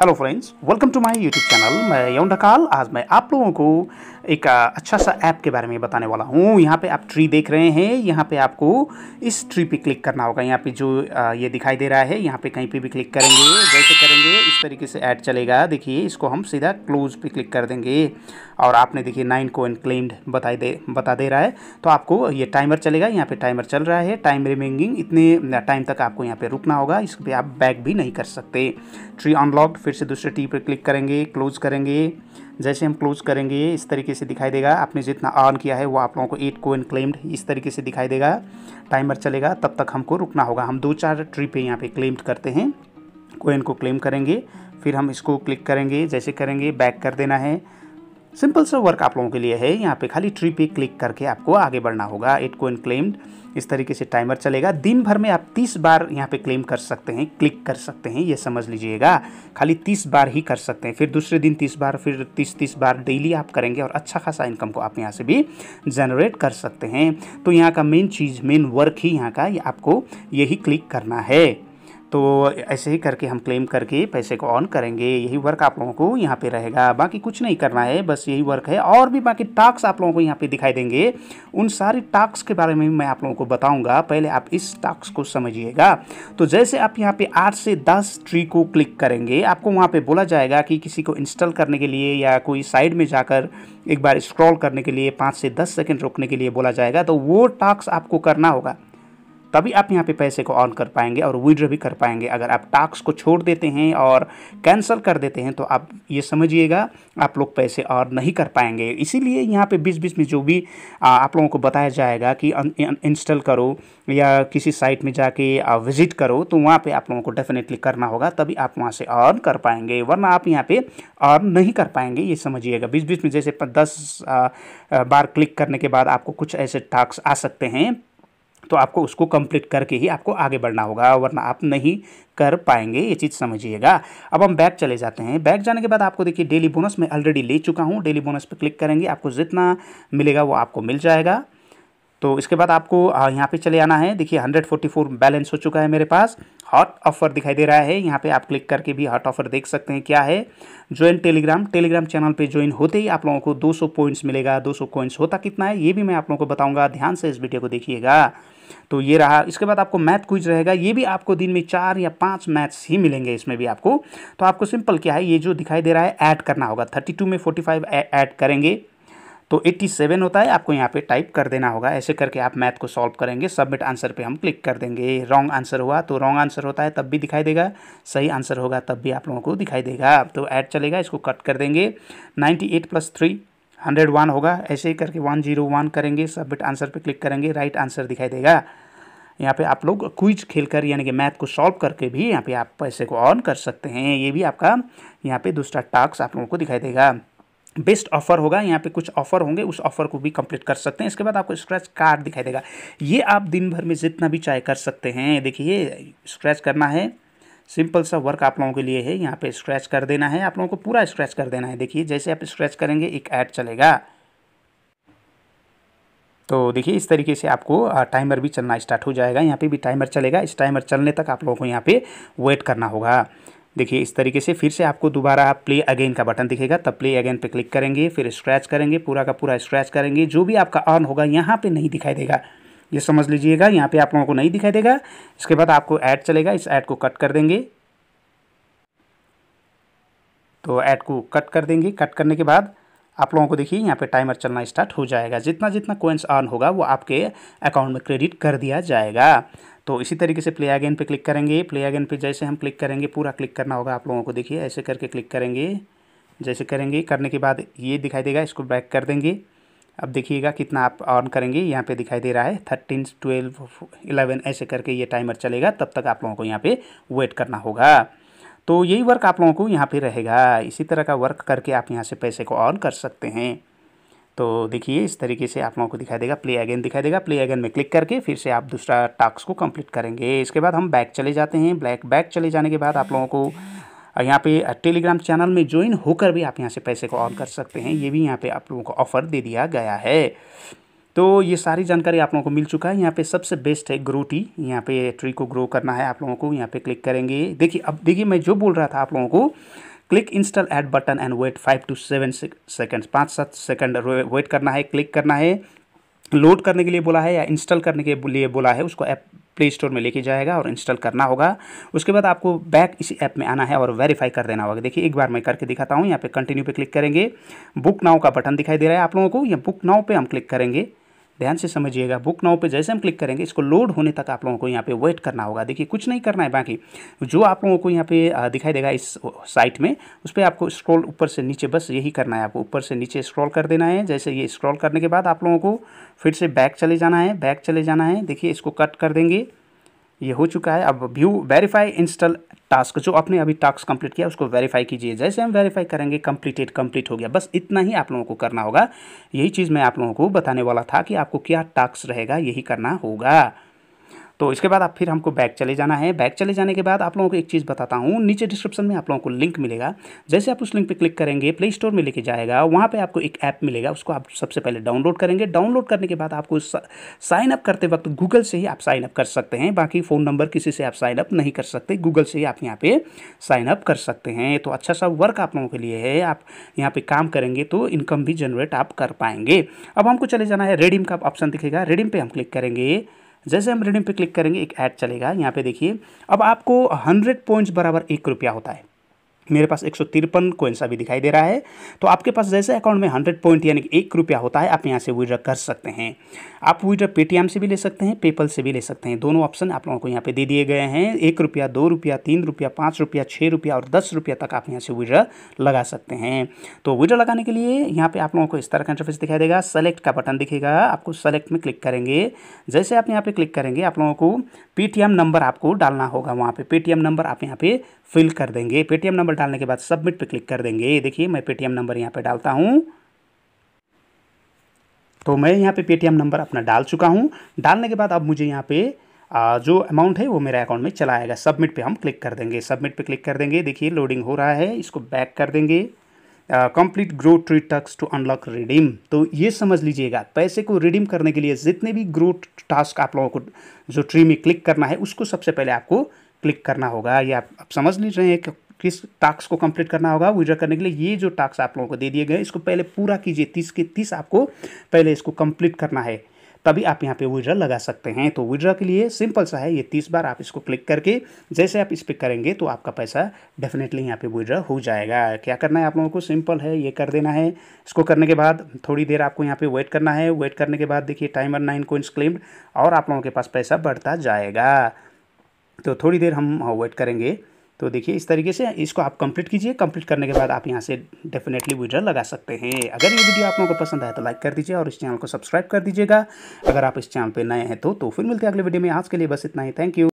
hello friends welcome to my YouTube channel मैं यौन ढकाल आज मैं आप लोगों को एक अच्छा सा ऐप के बारे में बताने वाला हूँ यहाँ पे आप ट्री देख रहे हैं यहाँ पे आपको इस ट्री पे क्लिक करना होगा यहाँ पे जो ये दिखाई दे रहा है यहाँ पे कहीं पे भी क्लिक करेंगे जैसे करेंगे इस तरीके से ऐड चलेगा देखिए इसको हम सीधा क्लोज पर क्लिक कर देंगे और आपने देखिए नाइन को क्लेम्ड बताई दे बता दे रहा है तो आपको ये टाइमर चलेगा यहाँ पर टाइमर चल रहा है टाइम रिमेंगिंग इतने टाइम तक आपको यहाँ पर रुकना होगा इस पर आप बैक भी नहीं कर सकते ट्री अनलॉक्ड फिर से दूसरे टी पर क्लिक करेंगे क्लोज करेंगे जैसे हम क्लोज करेंगे इस तरीके से दिखाई देगा आपने जितना ऑन किया है वो आप लोगों को एट कोइन क्लेम्ड इस तरीके से दिखाई देगा टाइमर चलेगा तब तक हमको रुकना होगा हम दो चार ट्री पे यहाँ पे क्लेम्ड करते हैं कोइन को क्लेम करेंगे फिर हम इसको क्लिक करेंगे जैसे करेंगे बैक कर देना है सिंपल सा वर्क आप लोगों के लिए है यहाँ पे खाली ट्री पे क्लिक करके आपको आगे बढ़ना होगा इट कोइन क्लेम्ड इस तरीके से टाइमर चलेगा दिन भर में आप 30 बार यहाँ पे क्लेम कर सकते हैं क्लिक कर सकते हैं ये समझ लीजिएगा खाली 30 बार ही कर सकते हैं फिर दूसरे दिन 30 बार फिर 30 30 बार डेली आप करेंगे और अच्छा खासा इनकम को आप यहाँ से भी जनरेट कर सकते हैं तो यहाँ का मेन चीज़ मेन वर्क ही यहाँ का आपको यही क्लिक करना है तो ऐसे ही करके हम क्लेम करके पैसे को ऑन करेंगे यही वर्क आप लोगों को यहाँ पे रहेगा बाकी कुछ नहीं करना है बस यही वर्क है और भी बाकी टास्क आप लोगों को यहाँ पे दिखाई देंगे उन सारे टास्क के बारे में मैं आप लोगों को बताऊँगा पहले आप इस टास्क को समझिएगा तो जैसे आप यहाँ पे आठ से दस ट्री को क्लिक करेंगे आपको वहाँ पर बोला जाएगा कि किसी को इंस्टॉल करने के लिए या कोई साइड में जाकर एक बार स्क्रॉल करने के लिए पाँच से दस सेकेंड रोकने के लिए बोला जाएगा तो वो टास्क आपको करना होगा तभी आप यहाँ पे पैसे को ऑन कर पाएंगे और विड्रॉ भी कर पाएंगे अगर आप टास्क को छोड़ देते हैं और कैंसिल कर देते हैं तो आप ये समझिएगा आप लोग पैसे और नहीं कर पाएंगे इसीलिए यहाँ पे बीच बीच में जो भी आप लोगों को बताया जाएगा कि इंस्टॉल करो या किसी साइट में जाके विजिट करो तो वहाँ पर आप लोगों को डेफिनेटली करना होगा तभी आप वहाँ से अर्न कर पाएंगे वरना आप यहाँ पर अर्न नहीं कर पाएंगे ये समझिएगा बीच बीच में जैसे दस बार क्लिक करने के बाद आपको कुछ ऐसे टास्क आ सकते हैं तो आपको उसको कंप्लीट करके ही आपको आगे बढ़ना होगा वरना आप नहीं कर पाएंगे ये चीज़ समझिएगा अब हम बैक चले जाते हैं बैक जाने के बाद आपको देखिए डेली बोनस मैं ऑलरेडी ले चुका हूँ डेली बोनस पर क्लिक करेंगे आपको जितना मिलेगा वो आपको मिल जाएगा तो इसके बाद आपको यहाँ पे चले आना है देखिए 144 बैलेंस हो चुका है मेरे पास हॉट ऑफर दिखाई दे रहा है यहाँ पे आप क्लिक करके भी हॉट ऑफर देख सकते हैं क्या है ज्वाइन टेलीग्राम टेलीग्राम चैनल पे ज्वाइन होते ही आप लोगों को 200 पॉइंट्स मिलेगा 200 पॉइंट्स होता कितना है ये भी मैं आप लोगों को बताऊँगा ध्यान से इस वीडियो को देखिएगा तो ये रहा इसके बाद आपको मैथ क्विज रहेगा ये भी आपको दिन में चार या पाँच मैथ्स ही मिलेंगे इसमें भी आपको तो आपको सिंपल क्या है ये जो दिखाई दे रहा है ऐड करना होगा थर्टी टू में फोर्टी फाइव ऐड करेंगे तो 87 होता है आपको यहाँ पे टाइप कर देना होगा ऐसे करके आप मैथ को सॉल्व करेंगे सबमिट आंसर पे हम क्लिक कर देंगे रॉन्ग आंसर हुआ तो रॉन्ग आंसर होता है तब भी दिखाई देगा सही आंसर होगा तब भी आप लोगों को दिखाई देगा तो ऐड चलेगा इसको कट कर देंगे 98 eight plus three hundred one होगा ऐसे ही करके वन जीरो वन करेंगे सबमिट आंसर पे क्लिक करेंगे राइट आंसर दिखाई देगा यहाँ पे आप लोग क्विज खेलकर यानी कि मैथ को सॉल्व करके भी यहाँ पे आप पैसे को ऑन कर सकते हैं ये भी आपका यहाँ पे दूसरा टास्क आप लोगों को दिखाई देगा बेस्ट ऑफर होगा यहाँ पे कुछ ऑफर होंगे उस ऑफर को भी कंप्लीट कर सकते हैं इसके बाद आपको स्क्रैच कार्ड दिखाई देगा ये आप दिन भर में जितना भी चाहे कर सकते हैं देखिए स्क्रैच करना है सिंपल सा वर्क आप लोगों के लिए है यहाँ पे स्क्रैच कर देना है आप लोगों को पूरा स्क्रैच कर देना है देखिए जैसे आप स्क्रैच करेंगे एक ऐड चलेगा तो देखिए इस तरीके से आपको टाइमर भी चलना स्टार्ट हो जाएगा यहाँ पे भी टाइमर चलेगा इस टाइमर चलने तक आप लोगों को यहाँ पे वेट करना होगा देखिए इस तरीके से फिर से आपको दोबारा आप प्ले अगेन का बटन दिखेगा तब प्ले अगेन पे क्लिक करेंगे फिर स्क्रैच करेंगे पूरा का पूरा स्क्रैच करेंगे जो भी आपका ऑन होगा यहाँ पे नहीं दिखाई देगा ये समझ लीजिएगा यहाँ पे आप लोगों को नहीं दिखाई देगा इसके बाद आपको ऐड चलेगा इस ऐड को कट कर देंगे तो ऐड को कट कर देंगे कट करने के बाद आप लोगों को देखिए यहाँ पे टाइमर चलना स्टार्ट हो जाएगा जितना जितना कोइंस अर्न होगा वो आपके अकाउंट में क्रेडिट कर दिया जाएगा तो इसी तरीके से प्ले अगेन पे क्लिक करेंगे प्ले अगेन पे जैसे हम क्लिक करेंगे पूरा क्लिक करना होगा आप लोगों को देखिए ऐसे करके क्लिक करेंगे जैसे करेंगे करने के बाद ये दिखाई देगा इसको बैक कर देंगे अब देखिएगा कितना आप ऑन करेंगे यहाँ पे दिखाई दे रहा है थर्टीन ट्वेल्व इलेवन ऐसे करके ये टाइमर चलेगा तब तक आप लोगों को यहाँ पे वेट करना होगा तो यही वर्क आप लोगों को यहाँ पे रहेगा इसी तरह का वर्क करके आप यहाँ से पैसे को ऑन कर सकते हैं तो देखिए इस तरीके से आप लोगों को दिखाई देगा प्ले अगेन दिखाई देगा प्ले अगेन में क्लिक करके फिर से आप दूसरा टास्क को कंप्लीट करेंगे इसके बाद हम बैक चले जाते हैं ब्लैक बैक चले जाने के बाद आप लोगों को और यहाँ पे टेलीग्राम चैनल में ज्वाइन होकर भी आप यहाँ से पैसे को ऑन कर सकते हैं ये भी यहाँ पे आप लोगों को ऑफ़र दे दिया गया है तो ये सारी जानकारी आप लोगों को मिल चुका है यहाँ पे सबसे बेस्ट है ग्रो टी यहाँ पे ट्री को ग्रो करना है आप लोगों को यहाँ पे क्लिक करेंगे देखिए अब देखिए मैं जो बोल रहा था आप लोगों को click install ad button and wait five to seven second पाँच सात सेकंड वेट करना है क्लिक करना है लोड करने के लिए बोला है या इंस्टॉल करने के लिए बोला है उसको ऐप प्ले स्टोर में लेके जाएगा और इंस्टॉल करना होगा उसके बाद आपको बैक इसी ऐप में आना है और वेरीफाई कर देना होगा देखिए एक बार मैं करके दिखाता हूँ यहाँ पे कंटिन्यू पे क्लिक करेंगे बुक नाव का बटन दिखाई दे रहा है आप लोगों को या बुक नाव पे हम क्लिक करेंगे ध्यान से समझिएगा बुक नाउ पे जैसे हम क्लिक करेंगे इसको लोड होने तक आप लोगों को यहाँ पे वेट करना होगा देखिए कुछ नहीं करना है बाकी जो आप लोगों को यहाँ पे दिखाई देगा इस साइट में उस पर आपको स्क्रॉल ऊपर से नीचे बस यही करना है आपको ऊपर से नीचे स्क्रॉल कर देना है जैसे ये स्क्रॉल करने के बाद आप लोगों को फिर से बैक चले जाना है बैक चले जाना है देखिए इसको कट कर देंगे ये हो चुका है अब व्यू वेरीफाई इंस्टॉल टास्क जो आपने अभी टास्क कंप्लीट किया उसको वेरीफाई कीजिए जैसे हम वेरीफाई करेंगे कंप्लीटेड कंप्लीट हो गया बस इतना ही आप लोगों को करना होगा यही चीज़ मैं आप लोगों को बताने वाला था कि आपको क्या टास्क रहेगा यही करना होगा तो इसके बाद आप फिर हमको बैक चले जाना है बैक चले जाने के बाद आप लोगों को एक चीज़ बताता हूँ नीचे डिस्क्रिप्शन में आप लोगों को लिंक मिलेगा जैसे आप उस लिंक पर क्लिक करेंगे प्ले स्टोर में लेके जाएगा वहाँ पर आपको एक ऐप मिलेगा उसको आप सबसे पहले डाउनलोड करेंगे डाउनलोड करने के बाद आपको साइन अप करते वक्त गूगल से ही आप साइन अप कर सकते हैं बाकी फ़ोन नंबर किसी से आप साइन अप नहीं कर सकते गूगल से ही आप यहाँ पर साइन अप कर सकते हैं तो अच्छा सा वर्क आप लोगों के लिए है आप यहाँ पर काम करेंगे तो इनकम भी जनरेट आप कर पाएंगे अब हमको चले जाना है रेडीम का ऑप्शन दिखेगा रेडीम पे हम क्लिक करेंगे जैसे हम रिडीम पे क्लिक करेंगे एक ऐड चलेगा यहाँ पे देखिए अब आपको हंड्रेड पॉइंट्स बराबर एक रुपया होता है मेरे पास एक सौ तिरपन कोइंस अभी दिखाई दे रहा है तो आपके पास जैसे अकाउंट में हंड्रेड पॉइंट यानी कि एक रुपया होता है आप यहाँ से विड्रॉ कर सकते हैं आप विड्रॉ पेटीएम से भी ले सकते हैं पेपल से भी ले सकते हैं दोनों ऑप्शन आप लोगों को यहाँ पे दे दिए गए हैं एक रुपया दो रुपया तीन रुपया पाँच रुपया छः रुपया और दस रुपया तक आप यहाँ से विड्रॉ लगा सकते हैं तो विड्रॉ लगाने के लिए यहाँ पर आप लोगों को इस तरह का इंटरफेस दिखाई देगा सेलेक्ट का बटन दिखेगा आपको सेलेक्ट में क्लिक करेंगे जैसे आप यहाँ पर क्लिक करेंगे आप लोगों को पेटीएम नंबर आपको डालना होगा वहाँ पर पेटीएम नंबर आप यहाँ पर फिल कर देंगे पेटीएम नंबर डालने के बाद सबमिट पे क्लिक कर देंगे देखिए मैं पेटीएम नंबर यहाँ पे डालता हूँ तो मैं यहाँ पे पेटीएम नंबर अपना डाल चुका हूँ डालने के बाद अब मुझे यहाँ पे जो अमाउंट है वो मेरे अकाउंट में चला आएगा सबमिट पे हम क्लिक कर देंगे सबमिट पे क्लिक कर देंगे देखिए लोडिंग हो रहा है इसको बैक कर देंगे complete grow tree task to unlock redeem तो ये समझ लीजिएगा पैसे को रिडीम करने के लिए जितने भी ग्रो टास्क आप लोगों को जो ट्री में क्लिक करना है उसको सबसे पहले आपको क्लिक करना होगा या आप, आप समझ लीजिए किस टास्क को कंप्लीट करना होगा विड्रॉ करने के लिए ये जो टास्क आप लोगों को दे दिए गए इसको पहले पूरा कीजिए तीस के तीस आपको पहले इसको कंप्लीट करना है तभी आप यहाँ पे विड्रॉ लगा सकते हैं तो विड्रॉ के लिए सिंपल सा है ये तीस बार आप इसको क्लिक करके जैसे आप इस पर करेंगे तो आपका पैसा डेफिनेटली यहाँ पे विड्रॉ हो जाएगा क्या करना है आप लोगों को सिंपल है ये कर देना है इसको करने के बाद थोड़ी देर आपको यहाँ पे वेट करना है वेट करने के बाद देखिए टाइमर नाइन कोइंस क्लेम्ड और आप लोगों के पास पैसा बढ़ता जाएगा तो थोड़ी देर हम वेट करेंगे तो देखिए इस तरीके से इसको आप कंप्लीट कीजिए कंप्लीट करने के बाद आप यहाँ से डेफिनेटली विड्रॉ लगा सकते हैं अगर ये वीडियो आप लोगों को पसंद आए तो लाइक कर दीजिए और इस चैनल को सब्सक्राइब कर दीजिएगा अगर आप इस चैनल पर नए हैं तो, तो फिर मिलते हैं अगले वीडियो में आज के लिए बस इतना ही थैंक यू